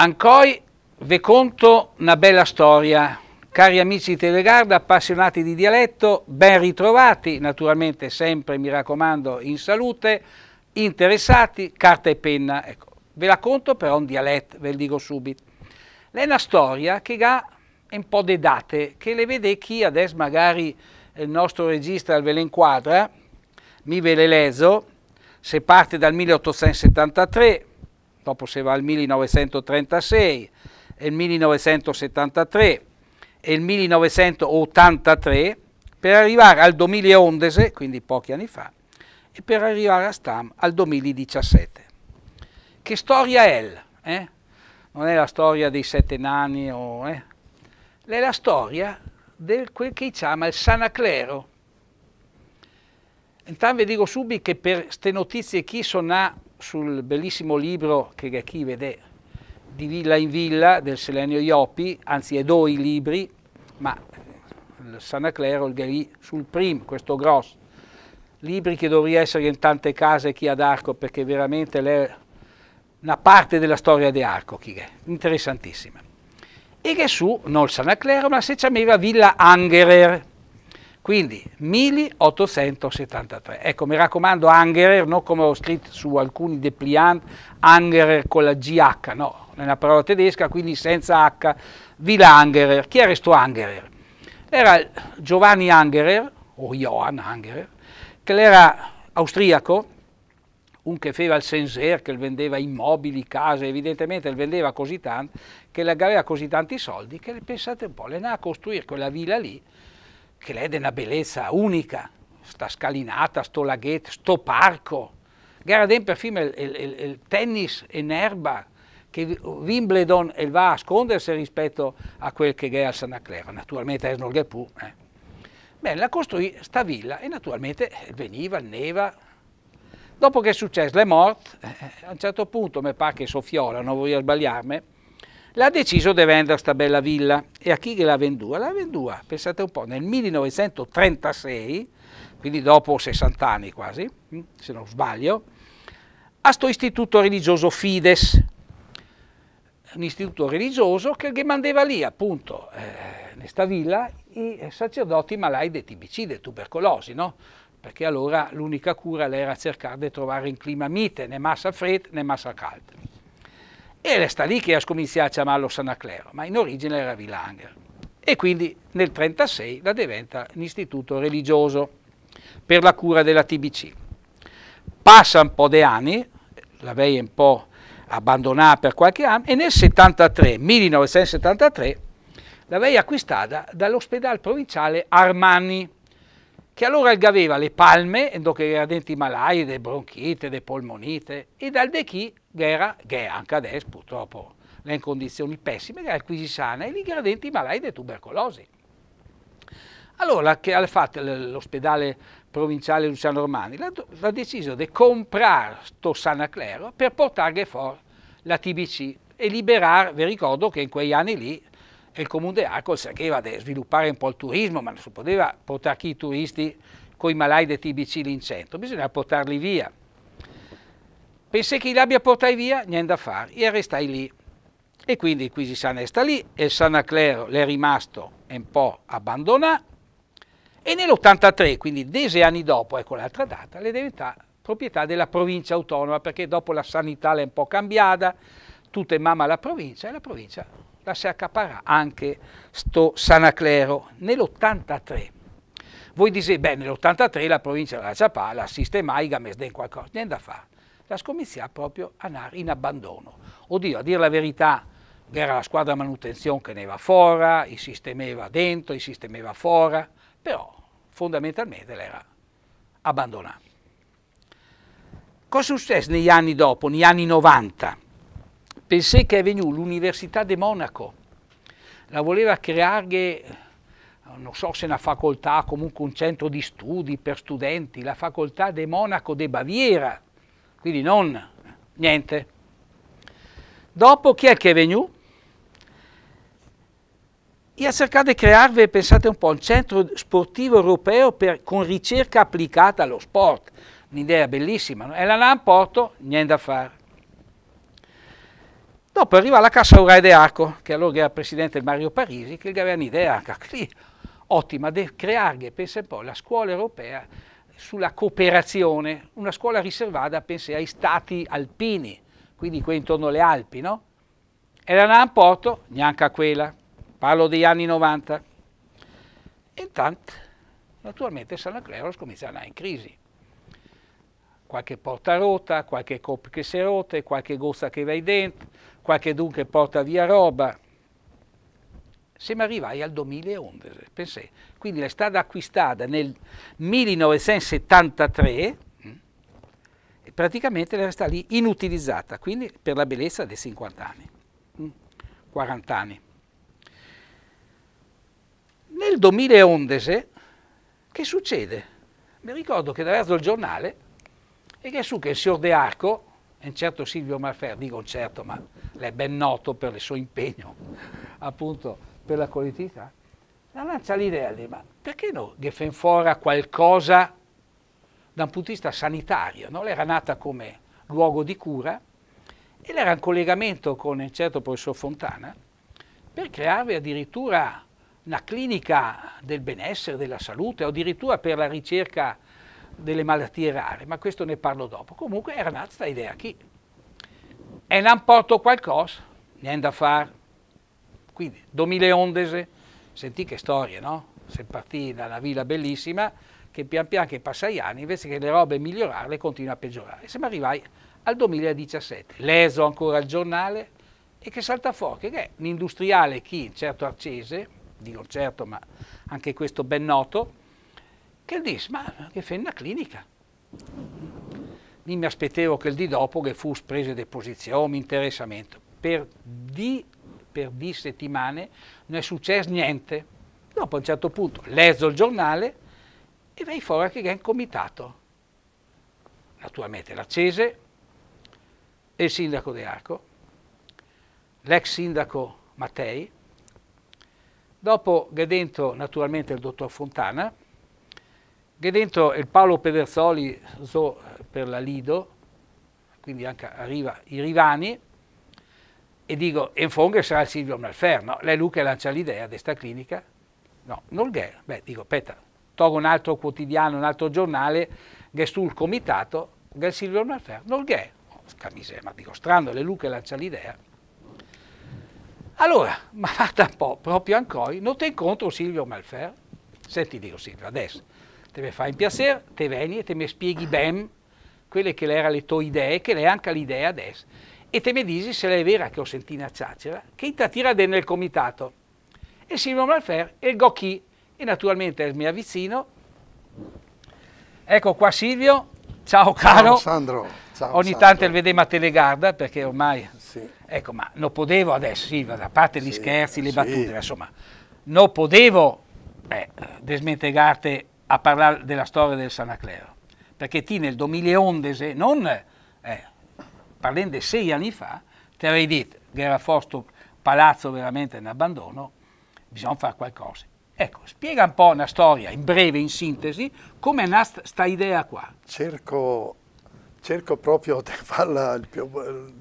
Ancoi, ve conto una bella storia. Cari amici di Telegarda, appassionati di dialetto, ben ritrovati, naturalmente sempre, mi raccomando, in salute, interessati, carta e penna. Ecco, ve la conto però un dialetto, ve lo dico subito. È una storia che ha un po' di date, che le vede chi adesso magari il nostro regista il ve le inquadra, mi ve le leso, se parte dal 1873, dopo si va al 1936 e il 1973 e il 1983 per arrivare al 2011, quindi pochi anni fa, e per arrivare a Stam al 2017. Che storia è? Eh? Non è la storia dei sette nani, o, eh? è la storia di quel che chiama il Sanaclero. Intanto vi dico subito che per queste notizie chi sono sul bellissimo libro che chi vede di villa in villa del Selenio Iopi, anzi è due i libri, ma eh, il Sanaclero il Galì sul primo, questo grosso, libri che dovrebbero essere in tante case chi ad Arco perché veramente è una parte della storia di Arco, chi è, interessantissima. E che su, non il Sanaclero, ma se c'è meva Villa Angerer, quindi 1873. Ecco, mi raccomando, Angerer, non come ho scritto su alcuni depliant, Angerer con la GH, no, è una parola tedesca, quindi senza H, Villa Angerer. Chi era questo Angerer? Era Giovanni Angerer, o Johann Angerer, che era austriaco, un che faceva il senser, che vendeva immobili, case, evidentemente vendeva così tanto, che le aveva così tanti soldi, che pensate un po', le andava a costruire quella villa lì, che lei è di una bellezza unica, sta scalinata, sto laghetto, sto parco. Garadin perfino il, il, il, il tennis in erba, che Wimbledon va a scondersi rispetto a quel che è al Santa Clara, naturalmente Esnol Gepù. Eh. Beh, la costruì sta villa e naturalmente veniva, neva. Dopo che è successo, le morte, eh, eh, a un certo punto mi pare che soffiò, non voglio sbagliarmi, l'ha deciso di vendere questa bella villa. E a chi che l'ha venduta? L'ha venduta, pensate un po', nel 1936, quindi dopo 60 anni quasi, hm, se non sbaglio, a sto istituto religioso Fides, un istituto religioso che, che mandava lì appunto, eh, in questa villa, i sacerdoti malai di tibicide, tubercolosi, no? perché allora l'unica cura era cercare di trovare in clima mite, né massa fredda né massa calda e resta lì che ha scominciato a chiamarlo Sanaclero, ma in origine era Vilanger. E quindi nel 1936 la diventa un istituto religioso per la cura della TBC. Passa un po' di anni, la veia un po' abbandonata per qualche anno, e nel 73, 1973 la veia acquistata dall'ospedale provinciale Armani, che allora aveva le palme, che era denti malai, le bronchite, le polmonite, e dal de chi guerra, che anche adesso purtroppo è in condizioni pessime, che ha il Quisisana e gli ingredienti malai di tubercolosi. Allora, che ha fatto l'ospedale provinciale Luciano Romani? Ha deciso di comprare sto Sanaclero per portare fuori la TBC e liberare, vi ricordo che in quegli anni lì il Comune di Arco sapeva di sviluppare un po' il turismo, ma non si poteva portare chi i turisti con i malai di TBC lì in centro, bisognava portarli via. Pensai che li abbia portati via, niente da fare, e restai lì. E quindi il Quisisana sta lì, e il Sanaclero l'è rimasto un po' abbandonato, e nell'83, quindi dieci anni dopo, ecco l'altra data, le diventa proprietà della provincia autonoma, perché dopo la sanità l'è un po' cambiata, tutta è mamma la provincia, e la provincia la si accaparrà anche sto Clero nell'83. Voi dite, beh, nell'83 la provincia della Ciapà la sistemai, gamesden qualcosa, niente da fare la scommessa proprio Anari in abbandono. Oddio, a dire la verità, era la squadra manutenzione che ne va fuori, i sistemeva dentro, i sistemeva fuori, però fondamentalmente l'era abbandonata. Cosa successe negli anni dopo, negli anni 90? Pensai che è venuta l'Università di Monaco, la voleva creare, non so se una facoltà, comunque un centro di studi per studenti, la facoltà di Monaco de Baviera, quindi non niente. Dopo chi è che è venuto? E ha cercato di creare, pensate un po', un centro sportivo europeo per, con ricerca applicata allo sport. Un'idea bellissima. No? E la LAN Porto, niente da fare. Dopo arriva la Cassa Urai de Arco, che allora era presidente Mario Parisi, che gli aveva un'idea ottima, di creare, pensate un po', la scuola europea sulla cooperazione, una scuola riservata, pensi, ai stati alpini, quindi qui intorno alle Alpi, no? Era a Porto, neanche a quella, parlo degli anni 90. Intanto, naturalmente, San Cleros comincia ad andare in crisi. Qualche porta rotta, qualche coppia che si è rotta, qualche gozza che va dentro, qualche dunque porta via roba siamo arrivati al 2011, pensai. Quindi è stata acquistata nel 1973 e eh, praticamente resta lì inutilizzata, quindi per la bellezza dei 50 anni, 40 mm, anni. Nel 2011 che succede? Mi ricordo che davanti il giornale e che su che il signor De Arco, un certo Silvio Marfer, dico un certo, ma l'è ben noto per il suo impegno, appunto, per la collettività, la lancia l'idea di ma perché no che fenfora qualcosa da un punto di vista sanitario, no? era nata come luogo di cura e era in collegamento con il certo professor Fontana per crearvi addirittura una clinica del benessere, della salute o addirittura per la ricerca delle malattie rare, ma questo ne parlo dopo. Comunque era nata l'idea, chi? qui. E non porto qualcosa, niente da fare, quindi 2011, sentì che storie, no? Se partì dalla villa bellissima che pian piano che passa gli anni, invece che le robe migliorare, continua a peggiorare. Siamo arrivati al 2017, leso ancora il giornale e che salta fuori che è un industriale chi, certo arcese, dico certo ma anche questo ben noto, che dice ma che fai una clinica. mi aspettavo che il di dopo che fu prese deposizione, interessamento. Per di per di settimane, non è successo niente. Dopo a un certo punto leggo il giornale e vai fuori che è in comitato. Naturalmente l'accese il sindaco De Arco, l'ex sindaco Mattei, dopo che dentro naturalmente il dottor Fontana, che dentro il Paolo Pederzoli per la Lido, quindi anche arriva i Rivani, e dico, e in fondo sarà il Silvio Malfer, no? Lei Luca lancia l'idea di questa clinica? No, non ghe. Beh, dico, aspetta, tolgo un altro quotidiano, un altro giornale, che è sul comitato, che il Silvio Malfer, non ghe. Oh, miseria, ma dico, strano, le Luca lancia l'idea. Allora, ma fatta un po', proprio ancora, non ti incontro Silvio Malfer? Senti, dico Silvio, adesso, te mi fai un piacere, te veni e te mi spieghi bene quelle che erano le tue idee, che le anche l'idea adesso e te mi dici se è vera che ho sentito a Ciacera che Ita tira nel comitato e Silvio Malfer e il Gocchi e naturalmente il mio avvicino ecco qua Silvio ciao caro ciao Sandro ciao, ogni Sandro. tanto il vedema telegarda perché ormai sì. ecco ma non potevo adesso Silvio da parte gli sì, scherzi le sì. battute insomma non potevo eh, a parlare della storia del Sanaclero perché ti nel 2011 non eh, parlando di sei anni fa, ti avrei detto che era questo palazzo veramente in abbandono, bisogna fare qualcosa. Ecco, spiega un po' una storia, in breve, in sintesi, come è nata questa idea qua. Cerco, cerco proprio di farla, più,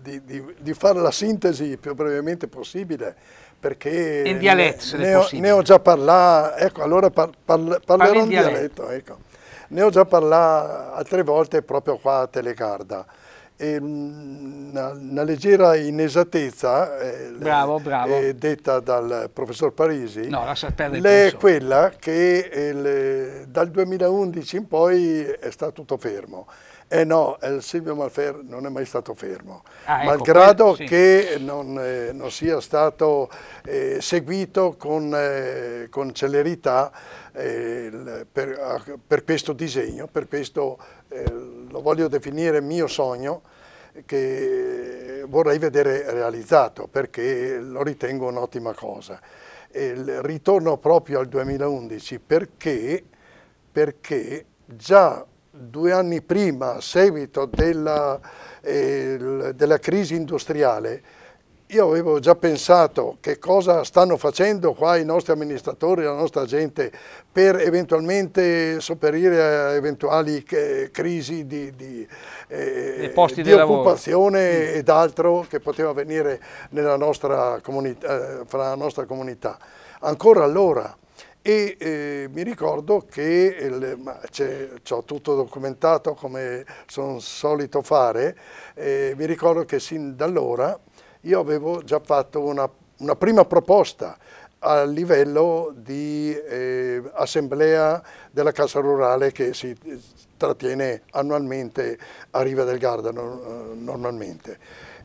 di, di, di farla la sintesi il più brevemente possibile, perché in dialetto, se ne, ho, ne ho già parlato, ecco, allora par, par, parlerò in dialetto, dialetto ecco. Ne ho già parlato altre volte proprio qua a Telegarda. Ehm, una, una, leggera inesattezza eh, bravo, bravo. Eh, detta dal professor Parisi no, è quella che eh, dal 2011 in poi è stato tutto fermo. Eh no, il eh, Silvio Malfer non è mai stato fermo, ah, ecco, malgrado quello, sì. che non, eh, non, sia stato eh, seguito con, eh, con celerità eh, per, per, questo disegno, per questo eh, lo voglio definire mio sogno, che vorrei vedere realizzato perché lo ritengo un'ottima cosa. E ritorno proprio al 2011 perché, perché già due anni prima, a seguito della, eh, della crisi industriale, io avevo già pensato che cosa stanno facendo qua i nostri amministratori, la nostra gente per eventualmente sopperire a eventuali eh, crisi di, di, eh, di, di occupazione mm. ed altro che poteva avvenire nostra comunità, eh, fra la nostra comunità. Ancora allora e eh, mi ricordo che ho tutto documentato come sono solito fare, eh, mi ricordo che sin da allora io avevo già fatto una, una prima proposta a livello di eh, assemblea della Casa Rurale che si trattiene annualmente a Riva del Gardano eh, normalmente.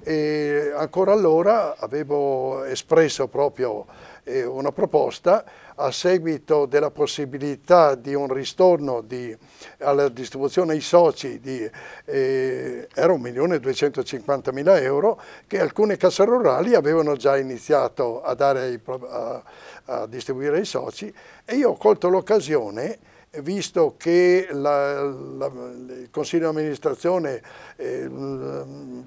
E ancora allora avevo espresso proprio eh, una proposta a seguito della possibilità di un ristorno di, alla distribuzione ai soci di eh, 1.250.000 euro che alcune casse rurali avevano già iniziato a, dare ai, a, a distribuire ai soci e io ho colto l'occasione visto che la, la, il Consiglio di amministrazione eh,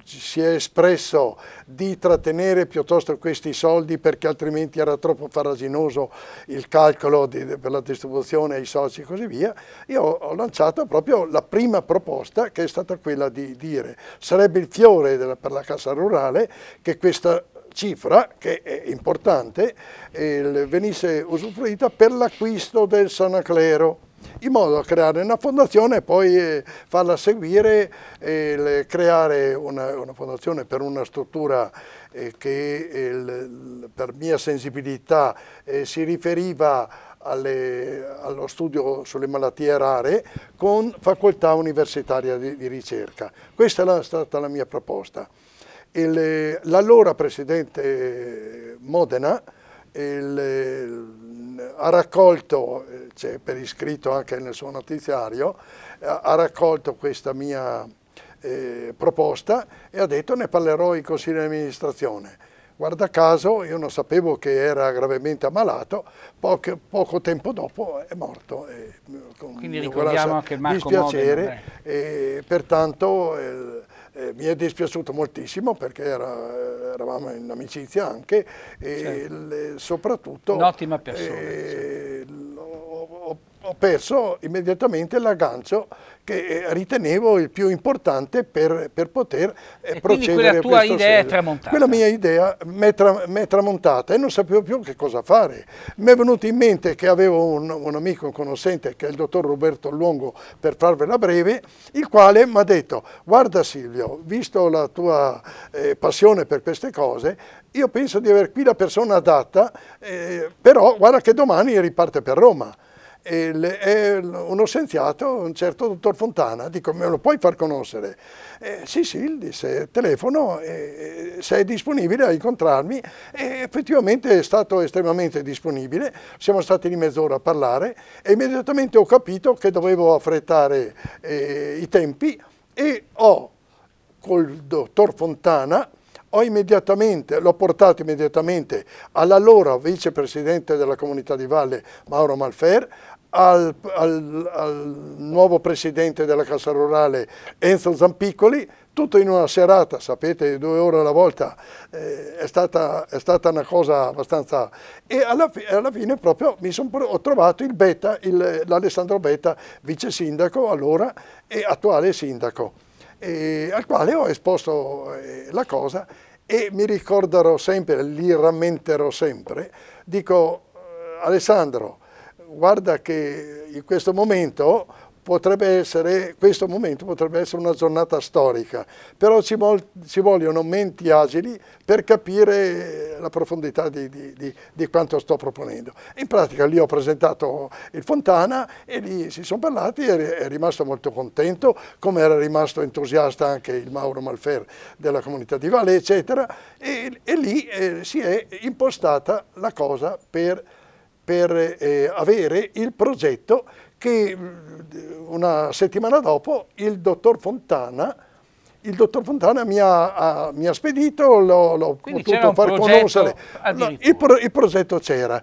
si è espresso di trattenere piuttosto questi soldi perché altrimenti era troppo farraginoso il calcolo di, per la distribuzione ai soci e così via, io ho lanciato proprio la prima proposta che è stata quella di dire sarebbe il fiore della, per la Cassa Rurale che questa cifra, che è importante, eh, venisse usufruita per l'acquisto del Sanaclero in modo da creare una fondazione e poi eh, farla seguire e creare una, una fondazione per una struttura eh, che eh, per mia sensibilità si riferiva alle, allo studio sulle malattie rare con facoltà universitaria di, di ricerca. Questa è stata la mia proposta. l'allora presidente Modena il, ha raccolto, c'è per iscritto anche nel suo notiziario, ha raccolto questa mia eh, proposta e ha detto ne parlerò in consiglio di amministrazione. Guarda caso, io non sapevo che era gravemente ammalato, poco, poco tempo dopo è morto. Eh, Quindi ricordiamo anche Marco dispiacere, Mobile... Eh, pertanto eh, mi è dispiaciuto moltissimo perché era, eravamo in amicizia anche e certo. il, soprattutto... Un'ottima persona. Eh, ho perso immediatamente l'aggancio che eh, ritenevo il più importante per, per poter eh, e procedere. Quindi quella tua idea serio. è tramontata? Quella mia idea mi è, tra, è, tramontata e non sapevo più che cosa fare. Mi è venuto in mente che avevo un, un amico, un conoscente, che è il dottor Roberto Longo, per farvela breve, il quale mi ha detto, guarda Silvio, visto la tua eh, passione per queste cose, io penso di avere qui la persona adatta, eh, però guarda che domani riparte per Roma e uno scienziato, un certo dottor Fontana, dico me lo puoi far conoscere? Eh, sì, sì, disse, telefono, eh, sei disponibile a incontrarmi e effettivamente è stato estremamente disponibile, siamo stati di mezz'ora a parlare e immediatamente ho capito che dovevo affrettare eh, i tempi e ho col dottor Fontana l'ho portato immediatamente all'allora vicepresidente della comunità di Valle Mauro Malfer, al, al, al, nuovo presidente della Cassa Rurale Enzo Zampiccoli, tutto in una serata, sapete, due ore alla volta, eh, è, stata, è, stata, una cosa abbastanza... E alla, fi alla fine proprio son, ho trovato il Beta, l'Alessandro Beta, vice sindaco allora e attuale sindaco, e, al quale ho esposto eh, la cosa e mi ricorderò sempre, li rammenterò sempre, dico eh, Alessandro, guarda che in questo momento potrebbe essere, questo momento potrebbe essere una giornata storica, però ci, ci vogliono menti agili per capire la profondità di, di, di, di, quanto sto proponendo. In pratica lì ho presentato il Fontana e lì si sono parlati e è rimasto molto contento, come era rimasto entusiasta anche il Mauro Malfer della comunità di Valle, eccetera, e, e lì eh, si è impostata la cosa per per eh, avere il progetto che mm, una settimana dopo il dottor Fontana, il dottor Fontana mi, ha, ha, mi ha spedito, l'ho potuto far conoscere. Il, pro, il progetto c'era.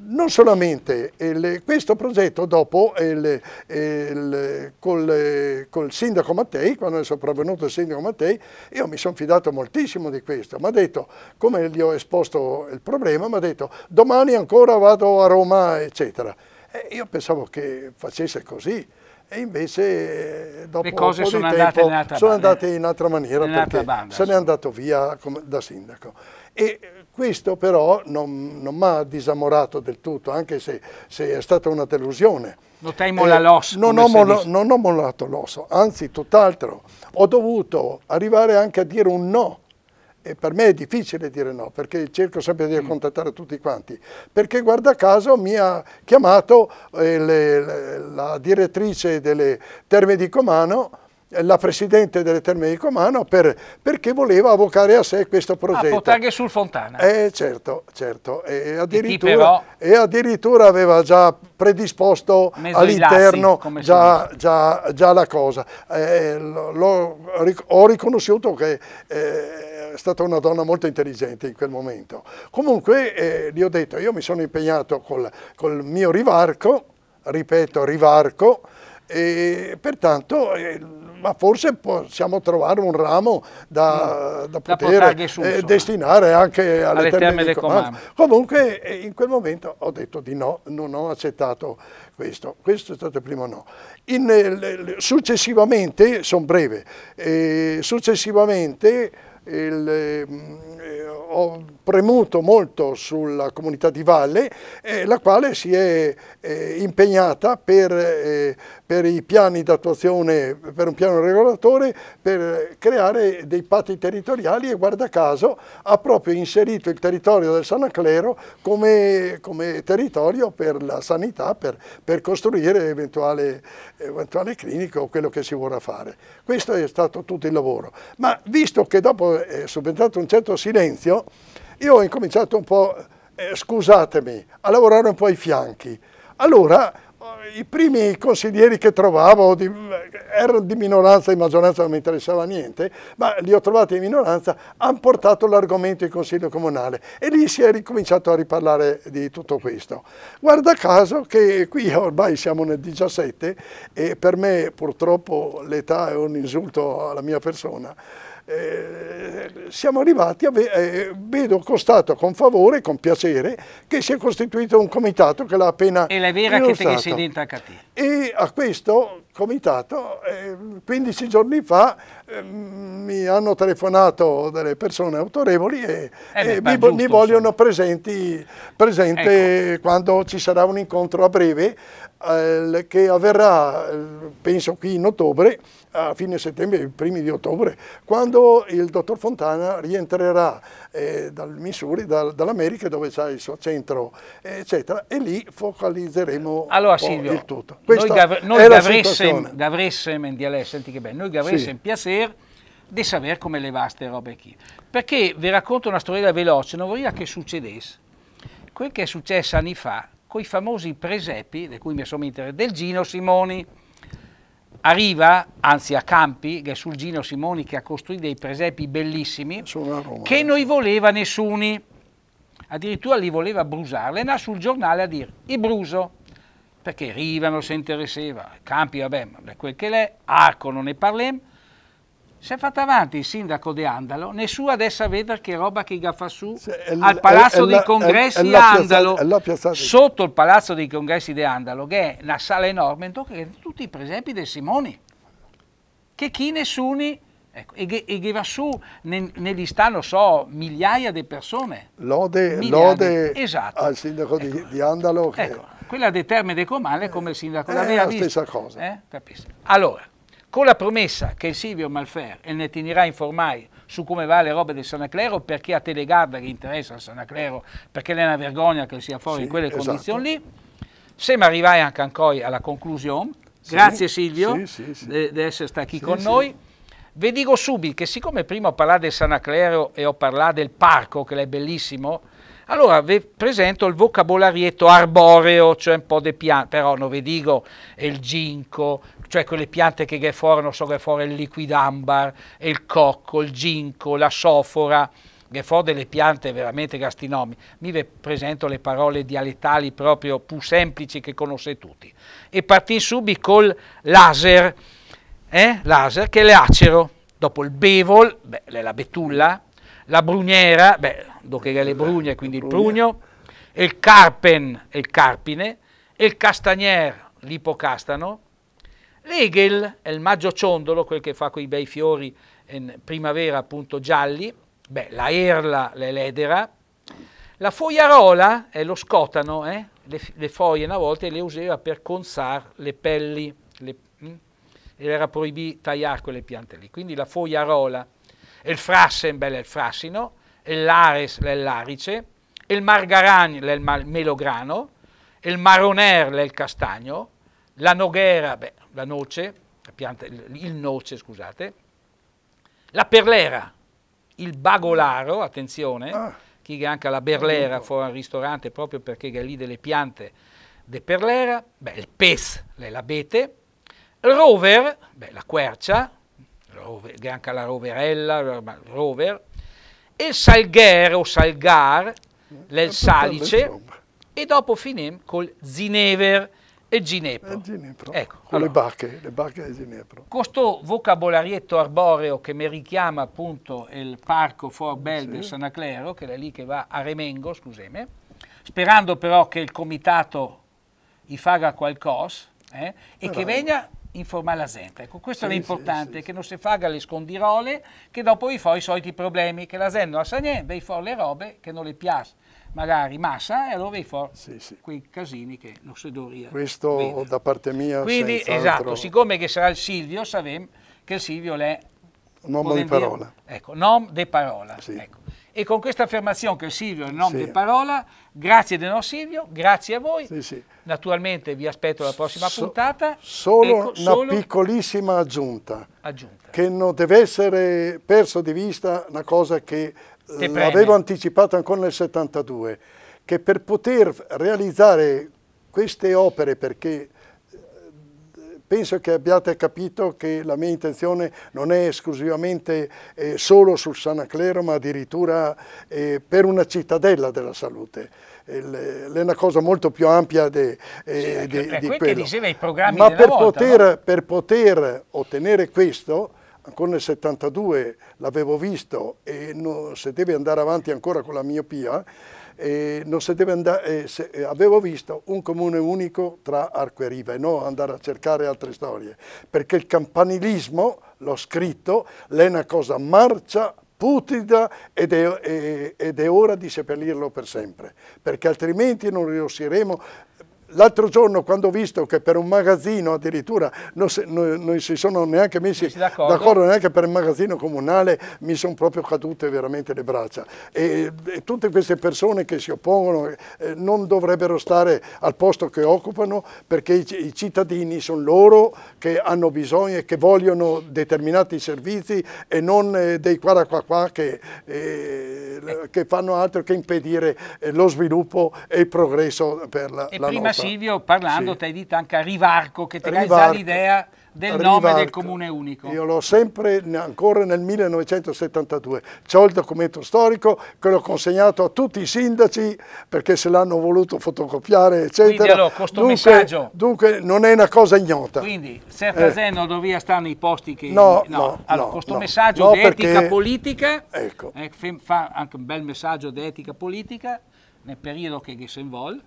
Non solamente, il, questo progetto dopo il, il, col, col, sindaco Mattei, quando è sopravvenuto il sindaco Mattei, io mi sono fidato moltissimo di questo, mi ha detto, come gli ho esposto il problema, mi ha detto domani ancora vado a Roma, eccetera. E io pensavo che facesse così, e invece dopo le cose un po' sono di tempo andate sono andate in altra maniera in perché se n'è andato via da sindaco. E questo però non, non mi ha disamorato del tutto, anche se, se è stata una delusione. Non temo eh, la loss. Non ho, molo, non ho mollato l'osso, anzi tutt'altro. Ho dovuto arrivare anche a dire un no. E per me è difficile dire no, perché cerco sempre di mm. contattare tutti quanti. Perché guarda caso mi ha chiamato eh, le, le, la direttrice delle Terme di Comano la Presidente delle Terme di Comano per, perché voleva avvocare a sé questo ah, progetto. Ah, anche sul Fontana. Eh, certo, certo. E addirittura, e addirittura aveva già predisposto all'interno già, già, già, la cosa. Eh, lo, ho riconosciuto che eh, è stata una donna molto intelligente in quel momento. Comunque, eh, gli ho detto, io mi sono impegnato col, col mio rivarco, ripeto, rivarco, e pertanto... Eh, ma forse possiamo trovare un ramo da, mm. da poter da su, eh, destinare anche alle, alle terme, terme comando. Comunque eh, in quel momento ho detto di no, non ho accettato questo. Questo è stato il primo no. In, eh, successivamente, sono breve, eh, successivamente il, ehm, eh, ho premuto molto sulla comunità di Valle, eh, la quale si è eh, impegnata per, eh, per i piani d'attuazione, per un piano regolatore, per creare dei patti territoriali e guarda caso ha proprio inserito il territorio del San Clero come, come territorio per la sanità, per, per costruire eventuale, eventuale clinica o quello che si vorrà fare. Questo è stato tutto il lavoro. Ma visto che dopo è subentrato un certo silenzio, io ho incominciato un po', eh, scusatemi, a lavorare un po' ai fianchi. Allora, eh, i primi consiglieri che trovavo di, eh, erano di minoranza, di maggioranza non mi interessava niente, ma li ho trovati in minoranza, hanno portato l'argomento in consiglio comunale e lì si è ricominciato a riparlare di tutto questo. Guarda caso che qui ormai siamo nel 17 e per me purtroppo l'età è un insulto alla mia persona, eh, siamo arrivati, a eh, vedo constato con favore con piacere che si è costituito un comitato che l'ha appena E la vera che te si diventa E a questo comitato, eh, 15 giorni fa eh, mi hanno telefonato delle persone autorevoli e, eh beh, e mi, giusto, mi, vogliono presenti, presente ecco. quando ci sarà un incontro a breve che avverrà penso qui in ottobre a fine settembre, i primi di ottobre, quando il dottor Fontana rientrerà eh, dal Missouri, dal, dall'America dove c'è il suo centro, eccetera, e lì focalizzeremo eh, allora, Silvio, il tutto. Questa noi gavressem, gavressem in dialetto, senti che bello, noi gavressem sì. piacere di sapere come le vaste robe qui. Perché vi racconto una storia veloce, non vorrei che succedesse. Quel che è successo anni fa con i famosi presepi, di cui mi sono interessato, del Gino Simoni, arriva, anzi a Campi, che è sul Gino Simoni che ha costruito dei presepi bellissimi Roma, che eh. non voleva nessuno, addirittura li voleva brusarli, e sul giornale a dire i bruso, perché Riva non si interessava, Campi vabbè, ma è quel che l'è, Arco non ne parliamo, si è fatta avanti il sindaco di Andalo, nessuno adesso vede che roba che gaffa su al palazzo dei congressi di Andalo, sotto il palazzo dei congressi di Andalo, che è una sala enorme, dove tutti i presepi del Simoni, che chi nessuno, ecco, e, che, e che va su, ne, ne stanno, so, migliaia di persone. Lode, lode esatto. al sindaco ecco. di, di, Andalo. Che... Ecco, quella dei Terme de Comale come il sindaco eh, da Vera. È la stessa cosa. Eh? Allora, con la promessa che Silvio Malfer e ne tenerà informati su come va le robe del San Clero, perché a Telegarda gli interessa il San Clero, perché è una vergogna che sia fuori sì, in quelle esatto. condizioni lì. Sembra arrivare anche ancora alla conclusione. Sì, Grazie Silvio sì, di essere stato qui con noi. Vi dico subito che siccome prima ho parlato del San Clero e ho parlato del parco, che è bellissimo, allora vi presento il vocabolarietto arboreo, cioè un po' di piante, però non vi dico il ginco, cioè quelle piante che gheforano sono ghefora il liquidambar, il cocco, il ginco, la sofora, ghefora delle piante veramente gastinomi. Mi presento le parole dialettali proprio più semplici che conosce tutti. E partì subito col laser, eh? laser che è l'acero, dopo il bevol, beh, la betulla, la bruniera, beh, do che è le brugne, quindi il prugno, il carpen, il carpine, il castagnere, l'ipocastano, L'Egel è il maggio ciondolo, quel che fa quei bei fiori in primavera appunto gialli, beh, la erla, l'eledera, la foiarola è lo scotano, eh? le, le, foglie una volta le useva per consar le pelli, le, mh? Hm? era proibito tagliare quelle piante lì, quindi la foiarola, e il frassen, beh, è il frassino, e l'ares, l'ellarice, e il margaran, il melograno, il maroner, il castagno, la noghera, beh, la noce, la pianta, il noce, scusate, la perlera, il bagolaro, attenzione, ah, chi anche la berlera fuori al ristorante proprio perché è lì delle piante de perlera, beh, il pes, l'abete, il rover, beh, la quercia, rover, anche la roverella, rover, e il salgher o salgar, mm. l'el ah, salice, e dopo finem col zinever, e Ginepro. E Ginepro. Ecco, allora. le barche, le barche di Ginepro. Questo vocabolarietto arboreo che mi richiama appunto il parco Fort Bell sì. del San Aclero, che è lì che va a Remengo, scusami, sperando però che il comitato gli faga qualcosa eh, e però... Eh, che venga informare la gente. Ecco, questo sì, è l'importante, sì, sì, che non si faga le scondirole, che dopo i fa i soliti problemi, che la gente non sa niente, i fa le robe che non le piace magari massa e allora i for- sì, sì. quei casini che non l'ossedoria questo vede. da parte mia quindi esatto altro... siccome che sarà il Silvio Savem che il Silvio l'è nome di parola ecco nom de parola sì. ecco. e con questa affermazione che il Silvio è il nome di parola grazie di no Silvio grazie a voi naturalmente vi aspetto alla prossima so, puntata solo ecco, una solo... piccolissima aggiunta, aggiunta che non deve essere perso di vista una cosa che eh, l'avevo anticipato ancora nel 72, che per poter realizzare queste opere, perché eh, penso che abbiate capito che la mia intenzione non è esclusivamente eh, solo sul San Aclero, ma addirittura eh, per una cittadella della salute. Eh, è una cosa molto più ampia de, sì, di, di quello. Che diceva i programmi ma per, volta, poter, no? per poter ottenere questo ancora nel 72 l'avevo visto e non, se deve andare avanti ancora con la miopia, eh, andare, eh, se, eh, avevo visto un comune unico tra Arco e Riva e non andare a cercare altre storie, perché il campanilismo, l'ho scritto, è una cosa marcia, putrida ed è, ed è ora di seppellirlo per sempre, perché altrimenti non riusciremo L'altro giorno quando ho visto che per un magazzino addirittura non si, non, non si sono neanche messi d'accordo neanche per il magazzino comunale mi sono proprio cadute veramente le braccia e, e tutte queste persone che si oppongono eh, non dovrebbero stare al posto che occupano perché i, i cittadini sono loro che hanno bisogno e che vogliono determinati servizi e non eh, dei qua qua qua che, eh, eh. che fanno altro che impedire eh, lo sviluppo e il progresso per la, e la nostra Silvio, parlando sì. hai detto anche a Rivarco, che ti dai già l'idea del Rivarco. nome del comune unico. Io l'ho sempre, ancora nel 1972, ho il documento storico che l'ho consegnato a tutti i sindaci perché se l'hanno voluto fotocopiare, eccetera. Quindi, allora, dunque, messaggio... dunque non è una cosa ignota. Quindi, se Sertaseno, eh. dove stanno i posti che... No, no, no questo no, messaggio no, di perché... etica politica, ecco. eh, fa anche un bel messaggio di etica politica nel periodo che si involve.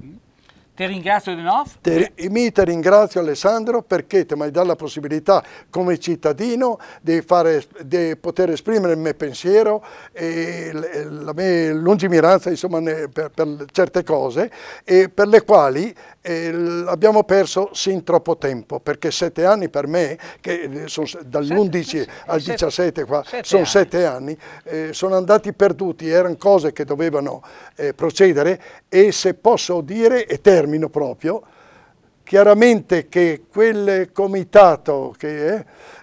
Ti ringrazio di nuovo. Te, mi ti ringrazio Alessandro perché ti mi dato la possibilità come cittadino di, fare, di poter esprimere il mio pensiero e la mia lungimiranza insomma, per, per certe cose e per le quali eh, abbiamo perso sin troppo tempo, perché sette anni per me, che eh, sono dall'11 al 17 qua, sette sono anni. sette anni, eh, sono andati perduti, erano cose che dovevano eh, procedere e se posso dire, e termino proprio, chiaramente che quel comitato che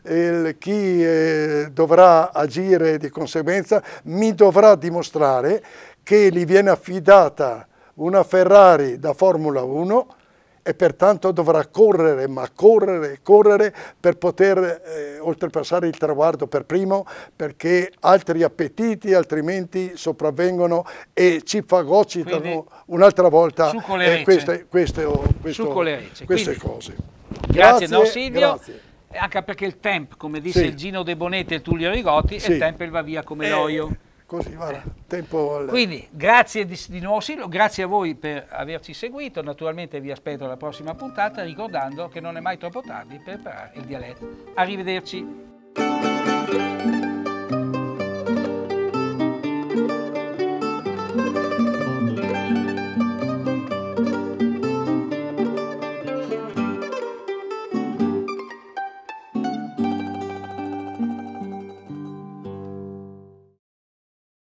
è, il, chi eh, dovrà agire di conseguenza mi dovrà dimostrare che gli viene affidata una Ferrari da Formula 1 e pertanto dovrà correre, ma correre correre per poter eh, oltrepassare il traguardo per primo, perché altri appetiti altrimenti sopravvengono e ci fagocitano un'altra volta eh, queste, queste, oh, questo, queste Quindi, cose. Grazie, grazie Don Silvio. Grazie anche perché il temp, come disse sì. Gino De Bonetti e il Tullio Rigotti, sì. e il temp va via come eh, l'olio. Così va, tempo al... Quindi grazie di, di nuovo Silvio, grazie a voi per averci seguito, naturalmente vi aspetto alla prossima puntata ricordando che non è mai troppo tardi per imparare il dialetto. Arrivederci.